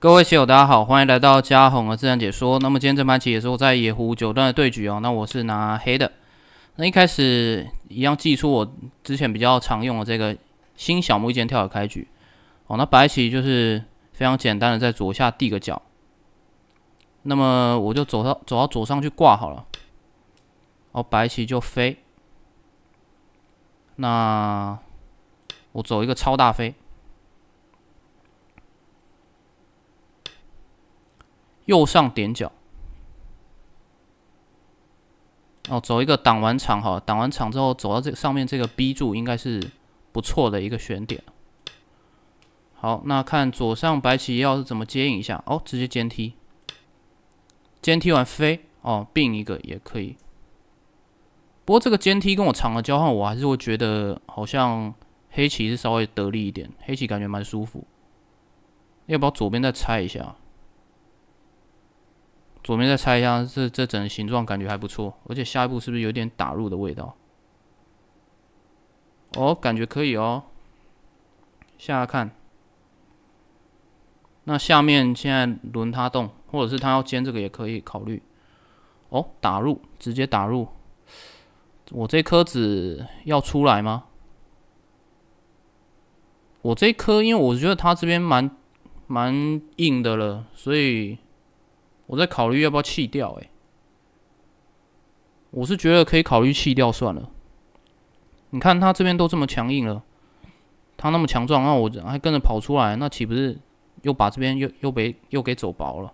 各位棋友，大家好，欢迎来到嘉宏的自然解说。那么今天这盘棋也是我在野狐九段的对局哦。那我是拿黑的，那一开始一样祭出我之前比较常用的这个新小目一间跳的开局哦。那白棋就是非常简单的在左下递个角，那么我就走到走到左上去挂好了，哦，白棋就飞，那我走一个超大飞。右上点角，哦，走一个挡完场哈，挡完场之后走到这上面这个 B 柱应该是不错的一个选点。好，那看左上白棋要是怎么接应一下，哦，直接尖踢，尖踢完飞，哦，并一个也可以。不过这个尖踢跟我长的交换，我还是会觉得好像黑棋是稍微得力一点，黑棋感觉蛮舒服。要不要左边再拆一下？左边再拆一下，这这整个形状感觉还不错，而且下一步是不是有点打入的味道？哦，感觉可以哦。下看，那下面现在轮它动，或者是它要煎这个也可以考虑。哦，打入，直接打入。我这颗子要出来吗？我这颗，因为我觉得它这边蛮蛮硬的了，所以。我在考虑要不要弃掉，哎，我是觉得可以考虑弃掉算了。你看他这边都这么强硬了，他那么强壮，那我还跟着跑出来，那岂不是又把这边又又被又给走薄了？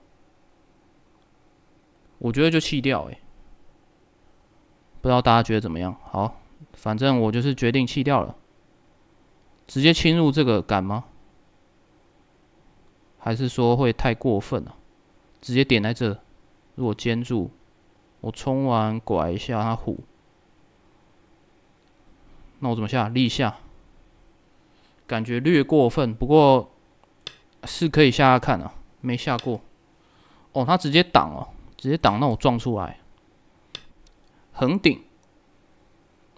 我觉得就弃掉，哎，不知道大家觉得怎么样？好，反正我就是决定弃掉了。直接侵入这个敢吗？还是说会太过分了？直接点在这，如果坚住，我冲完拐一下他虎，那我怎么下立下？感觉略过分，不过是可以下下看啊，没下过。哦，他直接挡了，直接挡，那我撞出来，横顶。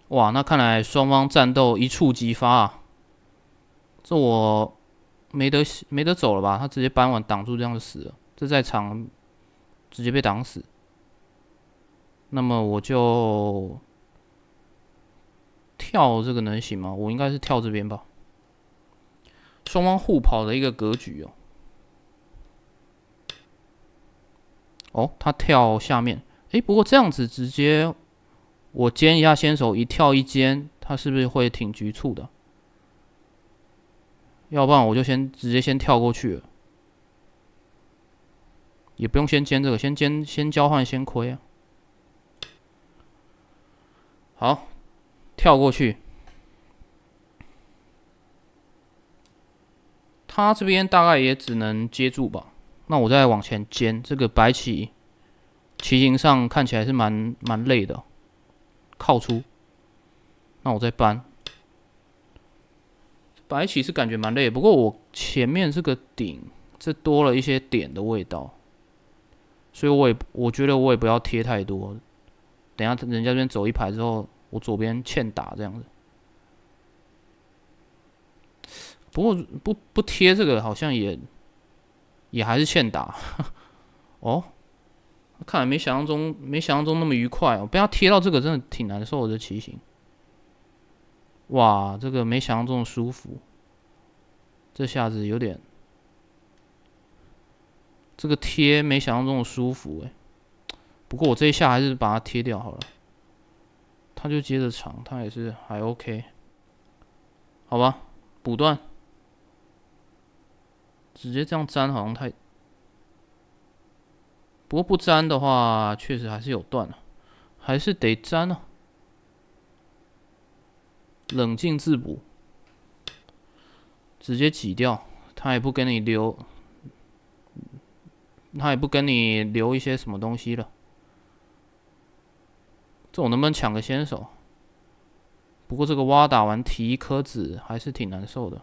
哇，那看来双方战斗一触即发啊！这我没得没得走了吧？他直接搬完挡住，这样就死了。这在场直接被挡死，那么我就跳这个能行吗？我应该是跳这边吧。双方互跑的一个格局哦。哦，他跳下面，哎，不过这样子直接我尖一下，先手一跳一尖，他是不是会挺局促的？要不然我就先直接先跳过去。也不用先煎这个，先煎先交换先亏啊。好，跳过去，他这边大概也只能接住吧。那我再往前煎这个白棋，棋形上看起来是蛮蛮累的。靠出，那我再搬。白棋是感觉蛮累，不过我前面这个顶，这多了一些点的味道。所以我也，我觉得我也不要贴太多。等下人家那边走一排之后，我左边欠打这样子。不过不不贴这个好像也也还是欠打。哦，看来没想象中没想象中那么愉快哦。不要贴到这个真的挺难受的骑行。哇，这个没想象中舒服。这下子有点。这个贴没想象中么舒服哎，不过我这一下还是把它贴掉好了。它就接着长，它也是还 OK，好吧，补断，直接这样粘好像太，不过不粘的话确实还是有断了，还是得粘哦。冷静自补，直接挤掉，它也不给你留。他也不跟你留一些什么东西了。这种能不能抢个先手？不过这个蛙打完提一颗子还是挺难受的。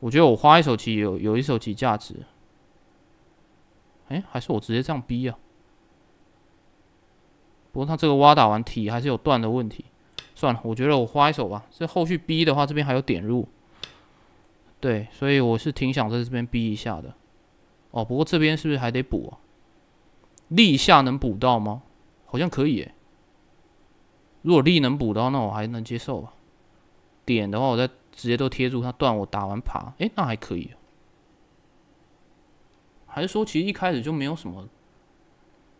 我觉得我花一手棋有有一手棋价值。哎，还是我直接这样逼啊。不过他这个蛙打完提还是有断的问题。算了，我觉得我花一手吧。这后续逼的话，这边还有点入。对，所以我是挺想在这边逼一下的。哦，不过这边是不是还得补啊？立下能补到吗？好像可以，如果力能补到，那我还能接受吧。点的话，我再直接都贴住它断，我打完爬，哎，那还可以。还是说其实一开始就没有什么，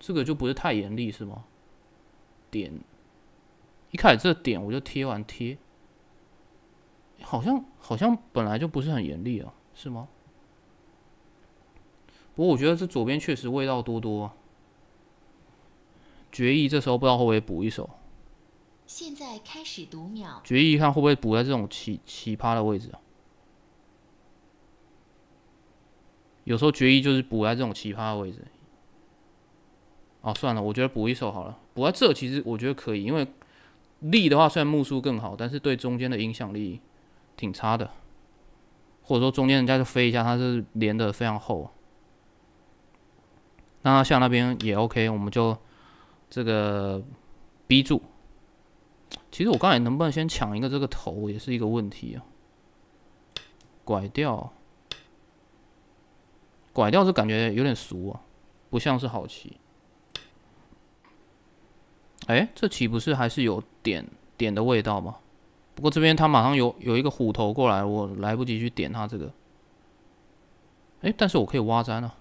这个就不是太严厉是吗？点一开始这点我就贴完贴，好像好像本来就不是很严厉啊，是吗？不过我觉得这左边确实味道多多。决议这时候不知道会不会补一手。现在开始读秒。决议看会不会补在这种奇奇葩的位置啊？有时候决议就是补在这种奇葩的位置。哦，算了，我觉得补一手好了。补在这其实我觉得可以，因为力的话虽然木数更好，但是对中间的影响力挺差的。或者说中间人家就飞一下，它是连的非常厚。那下那边也 OK，我们就这个 B 住。其实我刚才能不能先抢一个这个头，也是一个问题啊。拐掉，拐掉这感觉有点俗啊，不像是好棋。哎，这棋不是还是有点点的味道吗？不过这边他马上有有一个虎头过来，我来不及去点他这个。哎，但是我可以挖粘啊。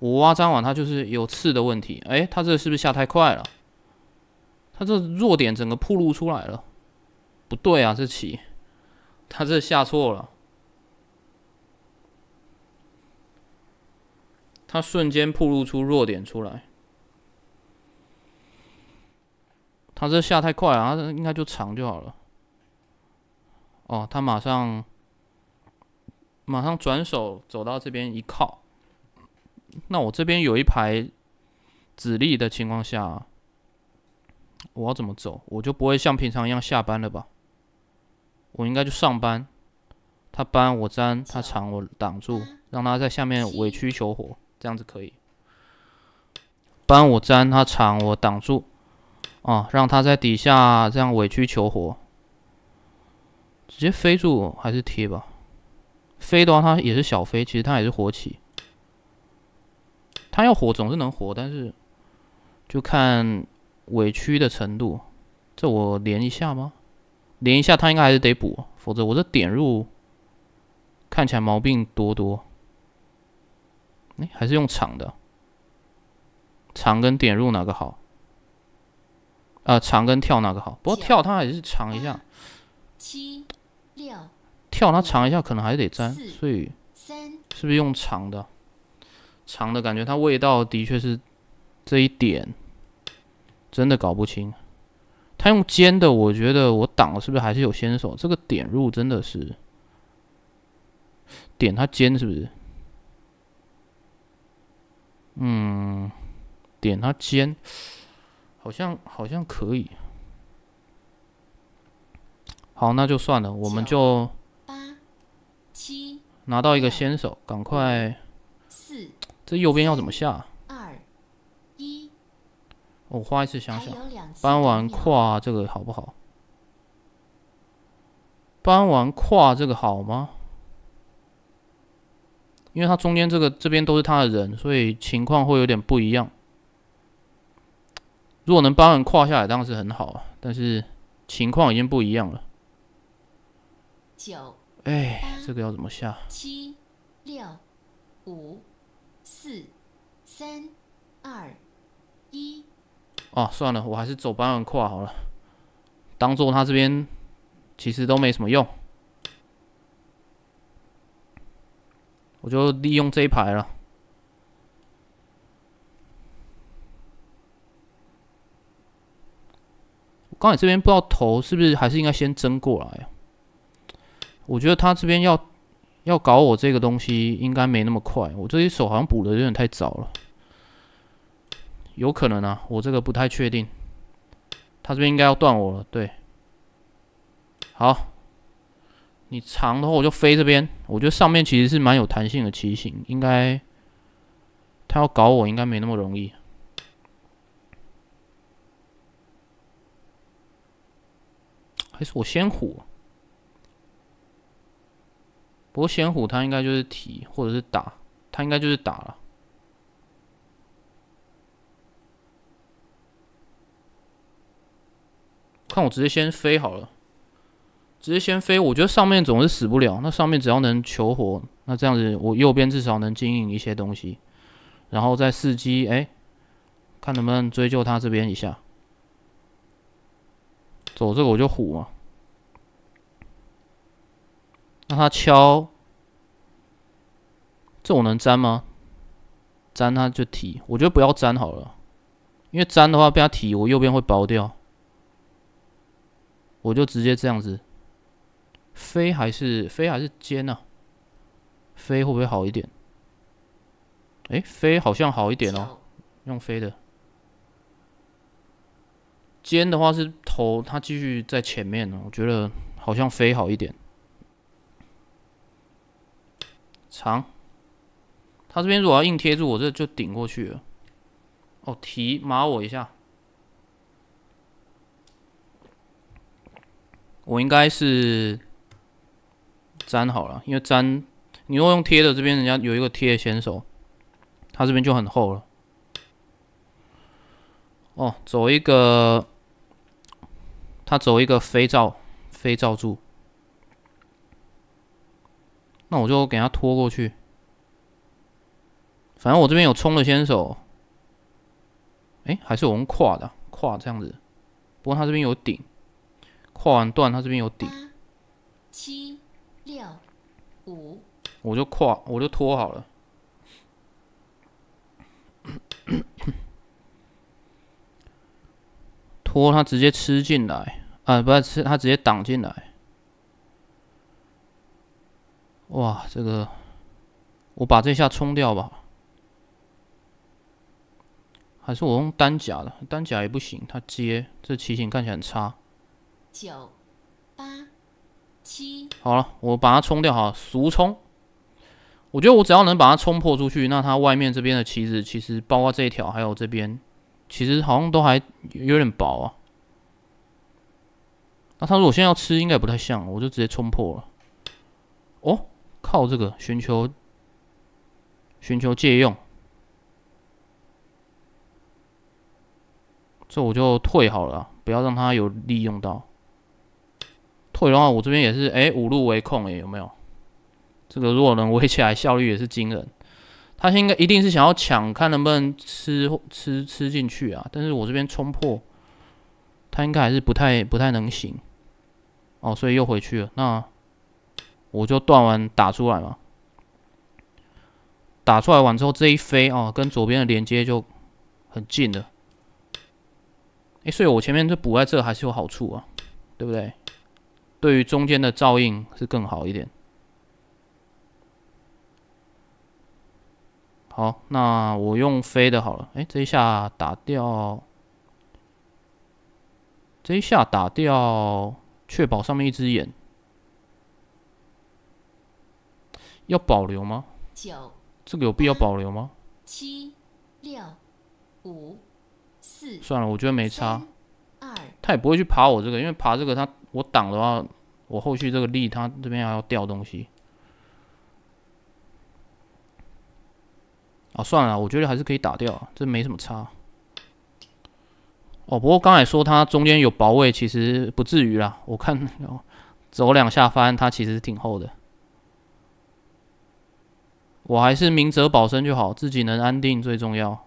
五挖张网，它就是有刺的问题。哎，他这是不是下太快了？他这弱点整个暴露出来了，不对啊，这棋，他这下错了，他瞬间暴露出弱点出来。他这下太快了，他应该就长就好了。哦，他马上马上转手走到这边一靠。那我这边有一排子力的情况下，我要怎么走？我就不会像平常一样下班了吧？我应该就上班，他搬我粘，他长我挡住，让他在下面委曲求活，这样子可以。搬我粘他长我挡住，啊，让他在底下这样委曲求活，直接飞住还是贴吧？飞的话，他也是小飞，其实他也是活起。他要火总是能火，但是就看委屈的程度。这我连一下吗？连一下他应该还是得补，否则我这点入看起来毛病多多。哎，还是用长的，长跟点入哪个好？啊，长跟跳哪个好？不过跳他还是长一下。七六跳他长一下可能还得粘，所以是不是用长的？长的感觉，它味道的确是这一点，真的搞不清。它用尖的，我觉得我挡了，是不是还是有先手？这个点入真的是点他尖，是不是？嗯，点他尖，好像好像可以。好，那就算了，我们就七拿到一个先手，赶快。这右边要怎么下？二一，我花一次想想，搬完跨这个好不好？搬完跨这个好吗？因为它中间这个这边都是他的人，所以情况会有点不一样。如果能搬完跨下来，当然是很好啊。但是情况已经不一样了。九，哎，这个要怎么下？七六五。四、三、二、一。哦，算了，我还是走八万跨好了，当做他这边其实都没什么用，我就利用这一排了。我刚你这边不知道头是不是还是应该先争过来？我觉得他这边要。要搞我这个东西应该没那么快，我这一手好像补的有点太早了，有可能啊，我这个不太确定。他这边应该要断我了，对。好，你长的话我就飞这边，我觉得上面其实是蛮有弹性的骑行，应该他要搞我应该没那么容易，还是我先火。罗贤虎，他应该就是提或者是打，他应该就是打了。看我直接先飞好了，直接先飞。我觉得上面总是死不了，那上面只要能求活，那这样子我右边至少能经营一些东西，然后再伺机哎，看能不能追究他这边一下。走这个我就虎嘛。让他敲，这我能粘吗？粘他就提，我觉得不要粘好了，因为粘的话被他提，我右边会薄掉。我就直接这样子，飞还是飞还是尖呢？飞会不会好一点？哎，飞好像好一点哦，用飞的。尖的话是头，它继续在前面呢，我觉得好像飞好一点。长，他这边如果要硬贴住，我这就顶过去了。哦，提麻我一下，我应该是粘好了，因为粘，你果用贴的这边，人家有一个贴的先手，他这边就很厚了。哦，走一个，他走一个飞罩，飞罩住。那我就给他拖过去，反正我这边有冲的先手。哎，还是我用跨的，跨这样子。不过他这边有顶，跨完段他这边有顶。七、六、五，我就跨，我就拖好了。拖他直接吃进来啊，不是吃他直接挡进来。哇，这个，我把这下冲掉吧，还是我用单甲的，单甲也不行，他接这棋形看起来很差。九八七，好了，我把它冲掉哈，俗冲。我觉得我只要能把它冲破出去，那它外面这边的棋子，其实包括这一条，还有这边，其实好像都还有点薄啊。那他说我现在要吃，应该也不太像，我就直接冲破了。哦。靠这个寻求寻求借用，这我就退好了，不要让他有利用到。退的话，我这边也是，哎，五路为控哎，有没有？这个果能围起来效率也是惊人。他应该一定是想要抢，看能不能吃吃吃进去啊！但是我这边冲破，他应该还是不太不太能行。哦，所以又回去了。那。我就断完打出来嘛，打出来完之后这一飞啊，跟左边的连接就很近的。哎，所以我前面这补在这还是有好处啊，对不对？对于中间的照应是更好一点。好，那我用飞的好了。哎，这一下打掉，这一下打掉，确保上面一只眼。要保留吗？九，这个有必要保留吗？七、六、五、四，算了，我觉得没差。二，他也不会去爬我这个，因为爬这个他我挡的话，我后续这个力他这边还要掉东西。啊，算了，我觉得还是可以打掉，这没什么差。哦，不过刚才说它中间有薄位，其实不至于啦。我看走两下翻，它其实挺厚的。我还是明哲保身就好，自己能安定最重要。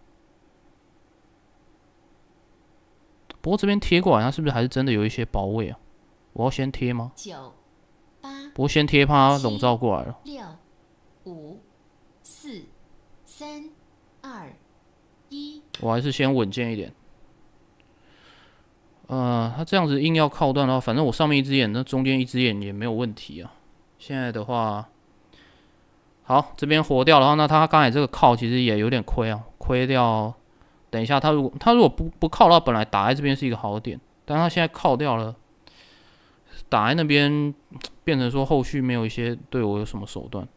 不过这边贴过来，他是不是还是真的有一些薄位啊？我要先贴吗？九八。不过先贴怕笼罩过来了。六五四三二一。我还是先稳健一点。呃，他这样子硬要靠断的话，反正我上面一只眼，那中间一只眼也没有问题啊。现在的话。好，这边活掉的话，那他刚才这个靠其实也有点亏啊，亏掉。等一下，他如果他如果不不靠的话，本来打在这边是一个好点，但他现在靠掉了，打在那边变成说后续没有一些对我有什么手段，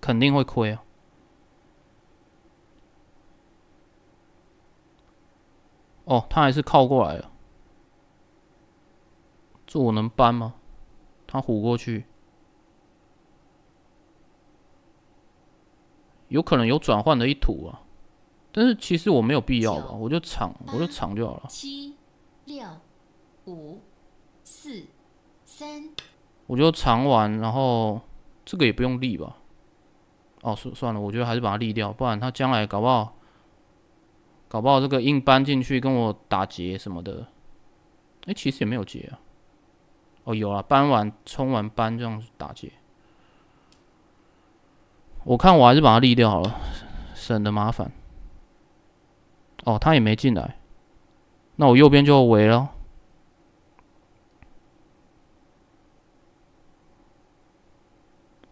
肯定会亏啊。哦，他还是靠过来了，这我能搬吗？他虎过去。有可能有转换的意图啊，但是其实我没有必要吧，我就藏，我就藏就好了。七六五四三，我就藏完，然后这个也不用立吧？哦，算算了，我觉得还是把它立掉，不然他将来搞不好，搞不好这个硬搬进去跟我打结什么的。哎，其实也没有结啊。哦，有了，搬完冲完搬这样打结。我看我还是把它立掉好了，省得麻烦。哦，他也没进来，那我右边就围了。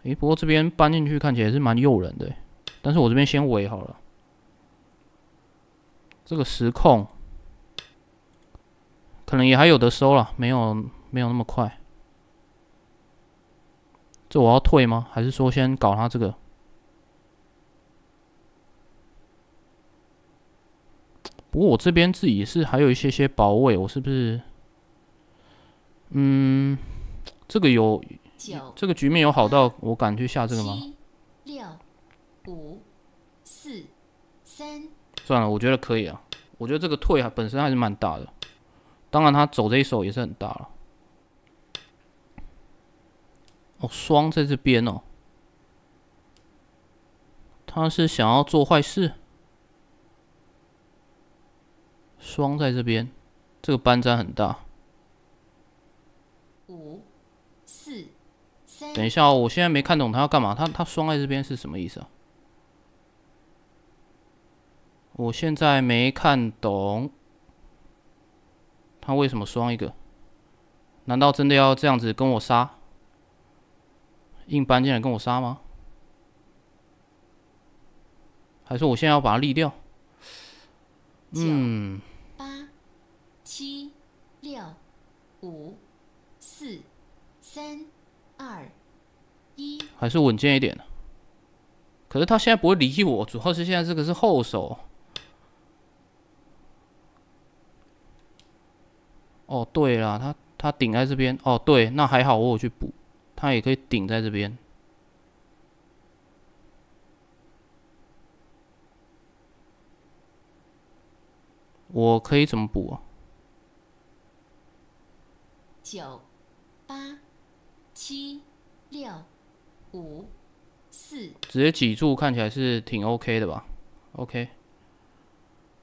哎，不过这边搬进去看起来是蛮诱人的，但是我这边先围好了。这个时控可能也还有的收了，没有没有那么快。这我要退吗？还是说先搞他这个？不过我这边自己是还有一些些保卫，我是不是？嗯，这个有，这个局面有好到我敢去下这个吗？六、五、四、三，算了，我觉得可以啊。我觉得这个退还本身还是蛮大的，当然他走这一手也是很大了。哦，双在这边哦，他是想要做坏事。双在这边，这个搬占很大。五、四、三。等一下，我现在没看懂他要干嘛。他他双在这边是什么意思啊？我现在没看懂，他为什么双一个？难道真的要这样子跟我杀，硬搬进来跟我杀吗？还是我现在要把它立掉？嗯。五四三二一，还是稳健一点的。可是他现在不会离弃我，主要是现在这个是后手。哦，对了，他他顶在这边。哦，对，那还好，我有去补，他也可以顶在这边。我可以怎么补？九八七六五四，直接挤住看起来是挺 OK 的吧？OK，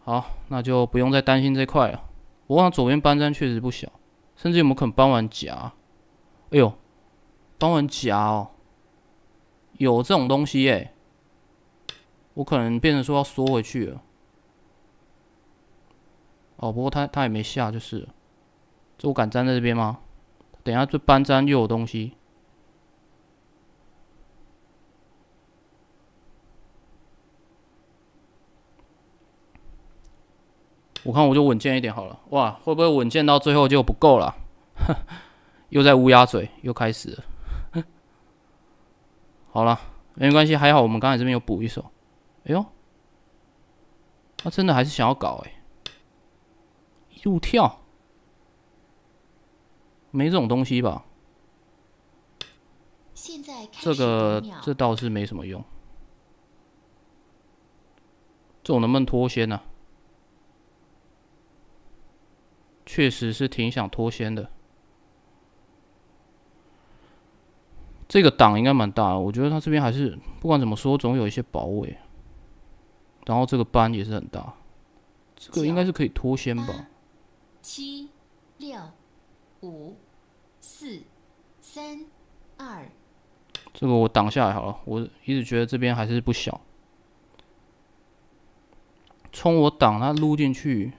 好，那就不用再担心这块了。我往左边搬砖确实不小，甚至有可能搬完夹。哎呦，搬完夹哦，有这种东西耶！我可能变成说要缩回去了。哦，不过他他也没下，就是。了。这我敢站在这边吗？等下这搬砖又有东西。我看我就稳健一点好了。哇，会不会稳健到最后就不够了？又在乌鸦嘴，又开始了。好了，没关系，还好我们刚才这边有补一手。哎呦，他真的还是想要搞哎，又跳。没这种东西吧？这个这倒是没什么用。这种能不能脱先呢？确实是挺想脱先的。这个档应该蛮大，我觉得他这边还是不管怎么说，总有一些保尾。然后这个斑也是很大，这个应该是可以脱先吧？七六五。四、三、二，这个我挡下来好了。我一直觉得这边还是不小，冲我挡他撸进去，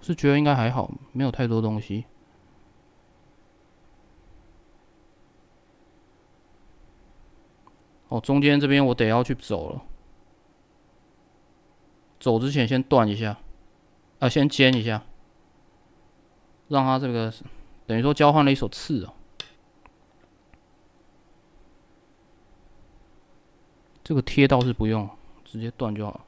是觉得应该还好，没有太多东西。哦，中间这边我得要去走了，走之前先断一下，啊，先煎一下，让他这个。等于说交换了一手刺哦，这个贴倒是不用，直接断就好。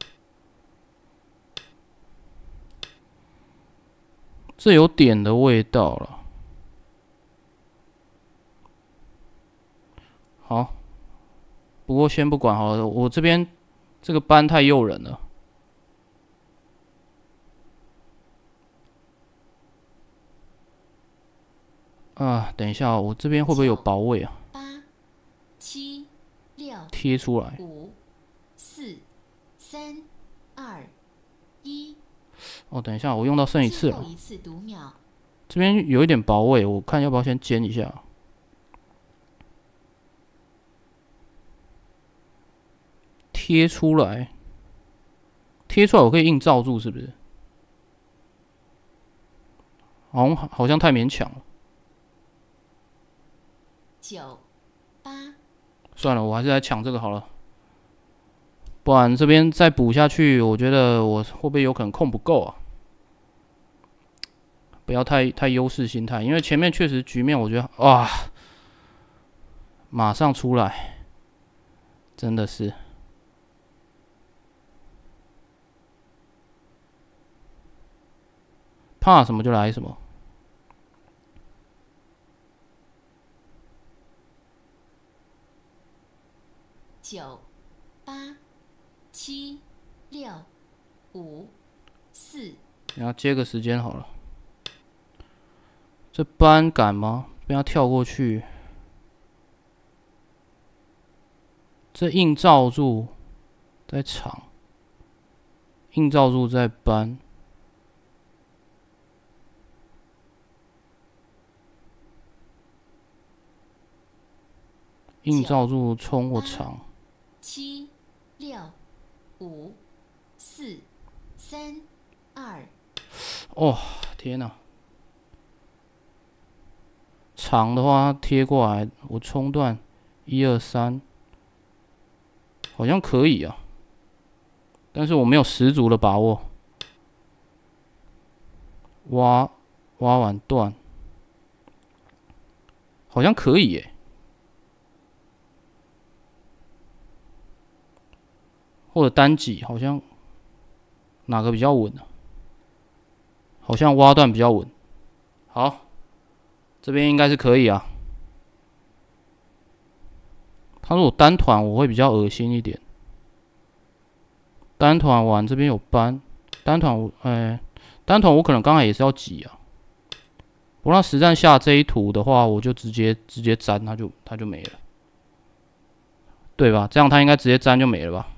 这有点的味道了。好，不过先不管好了，我这边这个斑太诱人了。啊，等一下，我这边会不会有薄位啊？八、七、六，贴出来。五、四、三、二、一。哦，等一下，我用到剩一次了。这边有一点薄位，我看要不要先煎一下？贴出来，贴出来，我可以硬罩住，是不是？好，好像太勉强了。九八，算了，我还是来抢这个好了。不然这边再补下去，我觉得我会不会有可能控不够啊？不要太太优势心态，因为前面确实局面，我觉得哇，马上出来，真的是，怕什么就来什么。九八七六五四，然后接个时间好了。这搬敢吗？不要跳过去。这硬照住，在场。硬照住在搬。硬照住冲我长。七、六、五、四、三、二，哦，天哪，长的话贴过来，我冲断一二三，好像可以啊。但是我没有十足的把握，挖挖完断，好像可以耶。或者单挤，好像哪个比较稳呢？好像挖段比较稳。好，这边应该是可以啊。他如果单团我会比较恶心一点，单团玩这边有搬，单团我哎，单团我可能刚才也是要挤啊。我让实战下这一图的话，我就直接直接粘，他就他就没了，对吧？这样他应该直接粘就没了吧？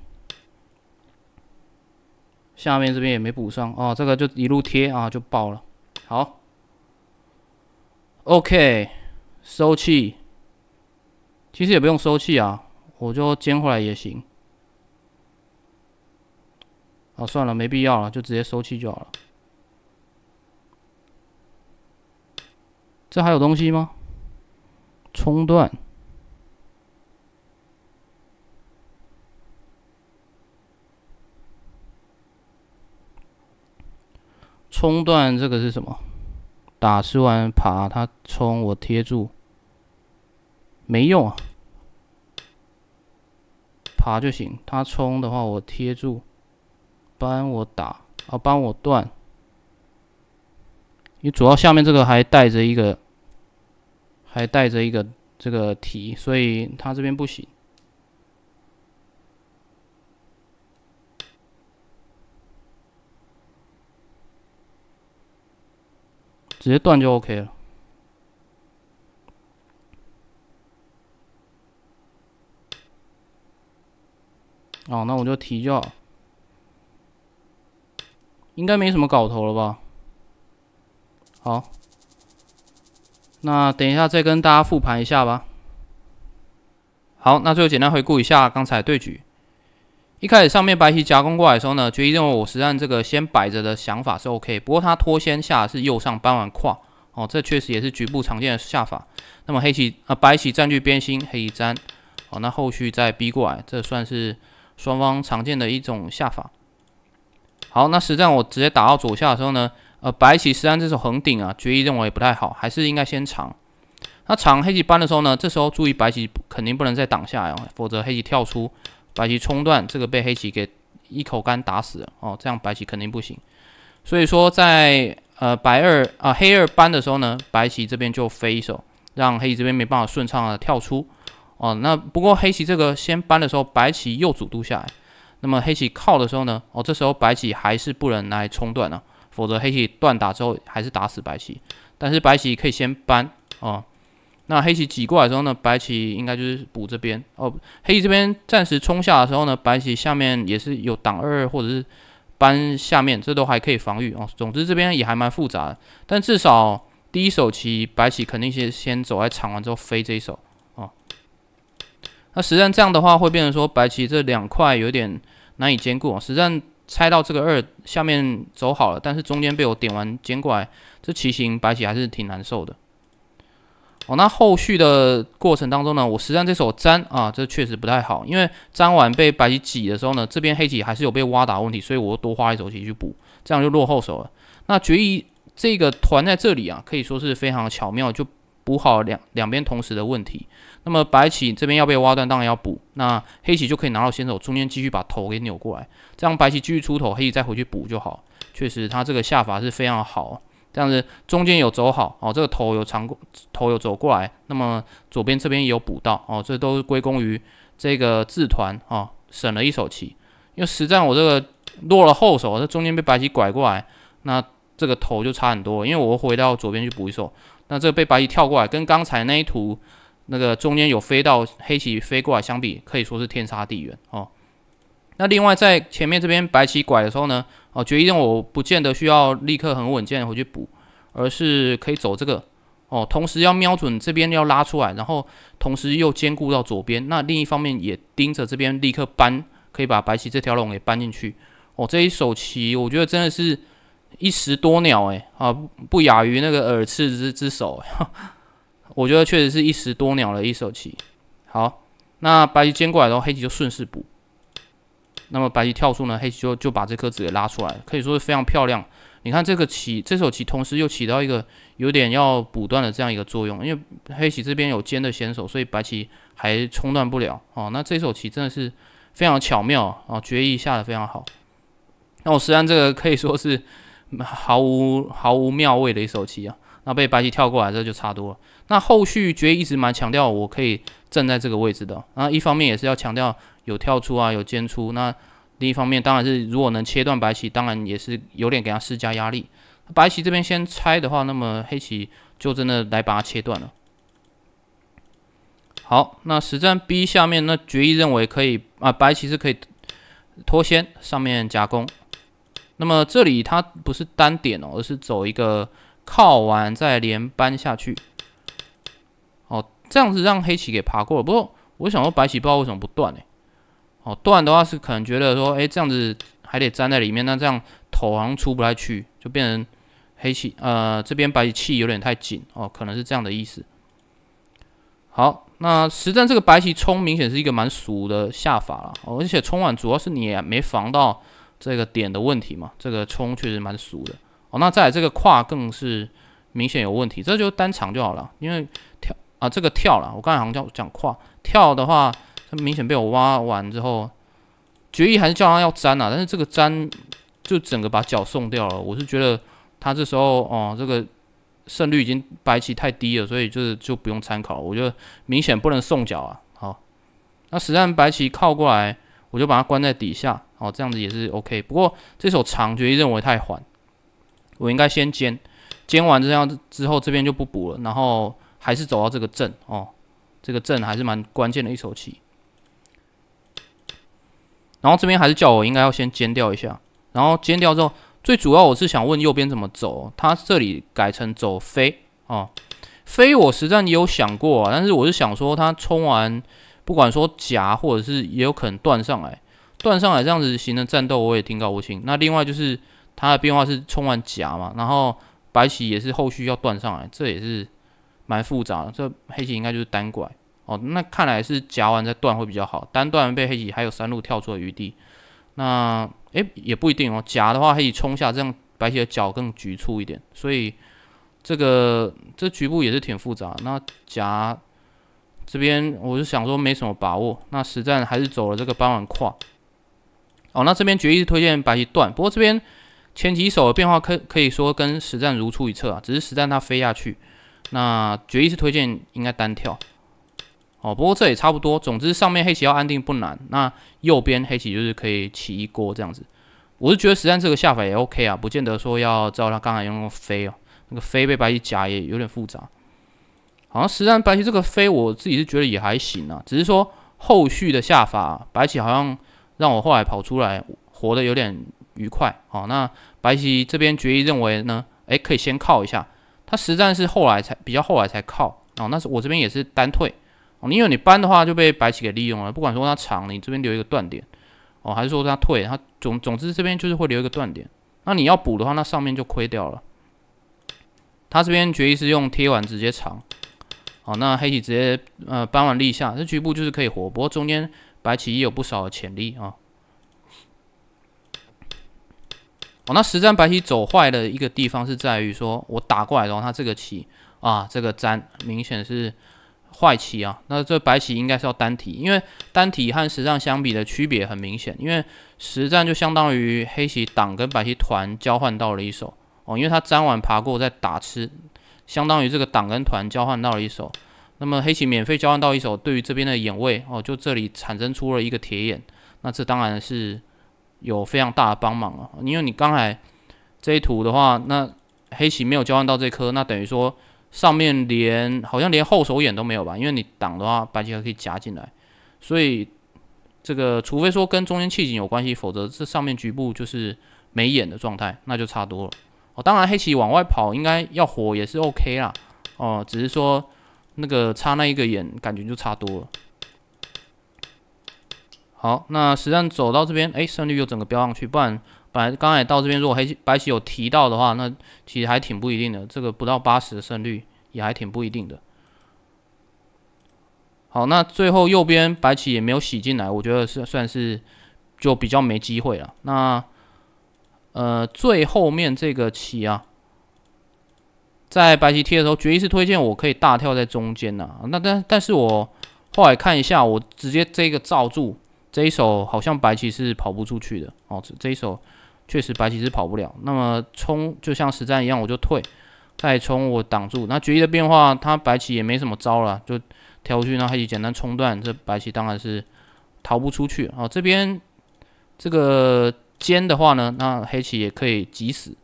下面这边也没补上哦，这个就一路贴啊，就爆了。好，OK，收气。其实也不用收气啊，我就煎回来也行。哦，算了，没必要了，就直接收气就好了。这还有东西吗？冲断。冲断这个是什么？打吃完爬，他冲我贴住，没用啊。爬就行，他冲的话我贴住，帮我打啊，帮我断。你主要下面这个还带着一个，还带着一个这个题，所以他这边不行。直接断就 OK 了。哦，那我就提交。应该没什么搞头了吧？好，那等一下再跟大家复盘一下吧。好，那最后简单回顾一下刚才对局。一开始上面白棋夹攻过来的时候呢，决议认为我实战这个先摆着的想法是 OK。不过他拖先下是右上扳完跨，哦，这确实也是局部常见的下法。那么黑棋啊，白棋占据边心，黑棋粘，哦，那后续再逼过来，这算是双方常见的一种下法。好，那实战我直接打到左下的时候呢，呃，白棋实战这首横顶啊，决议认为也不太好，还是应该先长。那长黑棋扳的时候呢，这时候注意白棋肯定不能再挡下呀，否则黑棋跳出。白棋冲断，这个被黑棋给一口干打死了哦，这样白棋肯定不行。所以说在呃白二啊黑二搬的时候呢，白棋这边就飞一手，让黑棋这边没办法顺畅的跳出哦。那不过黑棋这个先搬的时候，白棋又主度下来，那么黑棋靠的时候呢，哦这时候白棋还是不能来冲断了，否则黑棋断打之后还是打死白棋。但是白棋可以先搬啊。那黑棋挤过来之后呢，白棋应该就是补这边哦。黑棋这边暂时冲下的时候呢，白棋下面也是有挡二或者是搬下面，这都还可以防御啊。总之这边也还蛮复杂的，但至少第一手棋白棋肯定是先走在场完之后飞这一手啊。那实战这样的话会变成说白棋这两块有点难以兼顾啊。实战拆到这个二下面走好了，但是中间被我点完尖过来，这棋形白棋还是挺难受的。好，那后续的过程当中呢，我实战这手粘啊，这确实不太好，因为粘完被白棋挤的时候呢，这边黑棋还是有被挖打问题，所以我多花一手棋去补，这样就落后手了。那决议这个团在这里啊，可以说是非常巧妙，就补好两两边同时的问题。那么白棋这边要被挖断，当然要补，那黑棋就可以拿到先手，中间继续把头给扭过来，这样白棋继续出头，黑棋再回去补就好。确实，他这个下法是非常好。这样子中间有走好哦，这个头有长过头有走过来，那么左边这边也有补到哦，这都是归功于这个字团啊，省了一手棋。因为实战我这个落了后手，这中间被白棋拐过来，那这个头就差很多。因为我回到左边去补一手，那这个被白棋跳过来，跟刚才那一图那个中间有飞到黑棋飞过来相比，可以说是天差地远哦。那另外在前面这边白棋拐的时候呢，哦，决议让我不见得需要立刻很稳健的回去补，而是可以走这个，哦，同时要瞄准这边要拉出来，然后同时又兼顾到左边。那另一方面也盯着这边立刻搬，可以把白棋这条龙给搬进去。哦，这一手棋我觉得真的是一石多鸟，哎，啊，不亚于那个耳赤之之手。我觉得确实是一石多鸟的一手棋。好，那白棋尖过来的后，黑棋就顺势补。那么白棋跳出呢，黑棋就就把这颗子给拉出来，可以说是非常漂亮。你看这个棋，这手棋同时又起到一个有点要补断的这样一个作用，因为黑棋这边有尖的先手，所以白棋还冲断不了啊。那这手棋真的是非常巧妙啊，决议下的非常好。那我实战这个可以说是 毫无毫无妙位的一手棋啊，那被白棋跳过来这就差多了。那后续决议一直蛮强调我可以站在这个位置的，那一方面也是要强调。有跳出啊，有尖出。那另一方面，当然是如果能切断白棋，当然也是有点给他施加压力。白棋这边先拆的话，那么黑棋就真的来把它切断了。好，那实战 B 下面，那决议认为可以啊，白棋是可以脱先上面夹攻。那么这里它不是单点哦，而是走一个靠完再连扳下去。哦，这样子让黑棋给爬过。了。不过我想说，白棋不知道为什么不断哎。哦，断的话是可能觉得说，哎，这样子还得粘在里面，那这样头好像出不来去，就变成黑气，呃，这边白气有点太紧哦，可能是这样的意思。好，那实战这个白棋冲明显是一个蛮熟的下法了，而且冲完主要是你没防到这个点的问题嘛，这个冲确实蛮熟的。哦，那再来这个跨更是明显有问题，这就单场就好了，因为跳啊，这个跳了，我刚才好像叫讲跨跳的话。他明显被我挖完之后，决议还是叫他要粘啊，但是这个粘就整个把脚送掉了。我是觉得他这时候哦，这个胜率已经白棋太低了，所以就是就不用参考。我觉得明显不能送脚啊。好，那实战白棋靠过来，我就把它关在底下。好，这样子也是 OK。不过这手长决议认为太缓，我应该先尖，尖完这样之后这边就不补了，然后还是走到这个正哦，这个正还是蛮关键的一手棋。然后这边还是叫我应该要先尖掉一下，然后尖掉之后，最主要我是想问右边怎么走，他这里改成走飞啊，飞我实战也有想过啊，但是我是想说他冲完不管说夹或者是也有可能断上来，断上来这样子形成战斗我也听到不清。那另外就是他的变化是冲完夹嘛，然后白棋也是后续要断上来，这也是蛮复杂。的，这黑棋应该就是单拐。哦，那看来是夹完再断会比较好。单断被黑棋还有三路跳出的余地。那哎，也不一定哦。夹的话，黑棋冲下，这样白棋的脚更局促一点。所以这个这局部也是挺复杂。那夹这边，我就想说没什么把握。那实战还是走了这个八王跨。哦，那这边决一是推荐白棋断，不过这边前几手的变化可可以说跟实战如出一辙啊。只是实战它飞下去，那决一是推荐应该单跳。哦，不过这也差不多。总之，上面黑棋要安定不难。那右边黑棋就是可以起一锅这样子。我是觉得实战这个下法也 OK 啊，不见得说要照他刚才用飞哦，那个飞被白棋夹也有点复杂。好像实战白棋这个飞，我自己是觉得也还行啊，只是说后续的下法，白棋好像让我后来跑出来活得有点愉快。好，那白棋这边决议认为呢，哎，可以先靠一下。他实战是后来才比较后来才靠啊，那是我这边也是单退。哦，因为你搬的话就被白棋给利用了。不管说它长，你这边留一个断点，哦，还是说它退，它总总之这边就是会留一个断点。那你要补的话，那上面就亏掉了。他这边决议是用贴完直接长，好，那黑棋直接呃搬完立下，这局部就是可以活。不过中间白棋也有不少的潜力啊。哦，那实战白棋走坏的一个地方是在于说我打过来的话，他这个棋啊，这个粘明显是。坏棋啊，那这白棋应该是要单提，因为单提和实战相比的区别很明显，因为实战就相当于黑棋挡跟白棋团交换到了一手哦，因为它粘完爬过再打吃，相当于这个挡跟团交换到了一手。那么黑棋免费交换到一手，对于这边的眼位哦，就这里产生出了一个铁眼，那这当然是有非常大的帮忙了。因为你刚才这一图的话，那黑棋没有交换到这颗，那等于说。上面连好像连后手眼都没有吧？因为你挡的话，白棋还可以夹进来，所以这个除非说跟中间气紧有关系，否则这上面局部就是没眼的状态，那就差多了。哦，当然黑棋往外跑应该要火也是 OK 啦。哦，只是说那个插那一个眼感觉就差多了。好，那实战走到这边，哎，胜率又整个飙上去不然。本来刚才到这边，如果黑白棋有提到的话，那其实还挺不一定的。这个不到八十的胜率也还挺不一定的。好，那最后右边白棋也没有洗进来，我觉得是算是就比较没机会了。那呃最后面这个棋啊，在白棋贴的时候，绝一是推荐我可以大跳在中间啊。那但但是我后来看一下，我直接这个罩住这一手，好像白棋是跑不出去的。哦，这这一手。确实，白棋是跑不了。那么冲就像实战一样，我就退，再冲我挡住。那决议的变化，它白棋也没什么招了，就跳过去。那黑棋简单冲断，这白棋当然是逃不出去。哦，这边这个尖的话呢，那黑棋也可以挤死。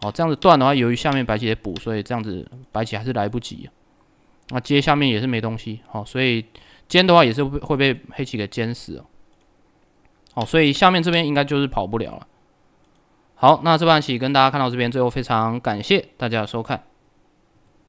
好，这样子断的话，由于下面白棋也补，所以这样子白棋还是来不及。那接下面也是没东西，好，所以尖的话也是会被黑棋给尖死。哦，所以下面这边应该就是跑不了了。好，那这盘棋跟大家看到这边，最后非常感谢大家的收看。